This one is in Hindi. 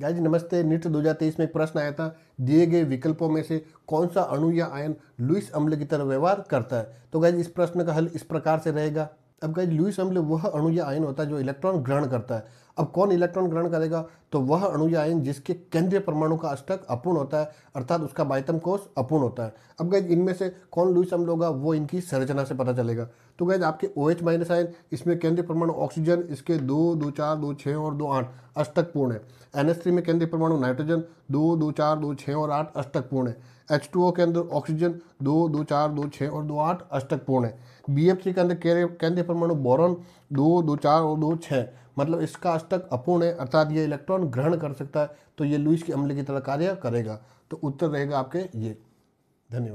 जी नमस्ते नीट 2023 में एक प्रश्न आया था दिए गए विकल्पों में से कौन सा अणु या आयन लुइस अम्ल की तरह व्यवहार करता है तो गाय इस प्रश्न का हल इस प्रकार से रहेगा अब गाय लुइस अम्ल वह अणु या आयन होता है जो इलेक्ट्रॉन ग्रहण करता है अब कौन इलेक्ट्रॉन ग्रहण करेगा तो वह अणु या आयन जिसके केंद्रीय परमाणु का अष्टक अपूर्ण होता है अर्थात उसका बायतम कोष अपूर्ण होता है अब गैज इनमें से कौन लुइस अम्ल होगा वो इनकी संरचना से पता चलेगा तो गैज आपके ओ एच माइनस आयन इसमें केंद्रीय परमाणु ऑक्सीजन इसके दो दो चार दो छः और दो आठ अष्टक पूर्ण है एन एस थ्री में केंद्रीय परमाणु नाइट्रोजन दो दो चार दो छः और आठ अष्टक पूर्ण है एच टू ओ के अंदर ऑक्सीजन दो दो चार दो छः और दो आठ अष्टक पूर्ण है बी एफ सी के अंदर केंद्रीय परमाणु बोरॉन दो दो चार और दो छः मतलब इसका तक अपूर्ण है अर्थात ये इलेक्ट्रॉन ग्रहण कर सकता है तो ये लुइस के अम्ल की तरह कार्य करेगा तो उत्तर रहेगा आपके ये धन्यवाद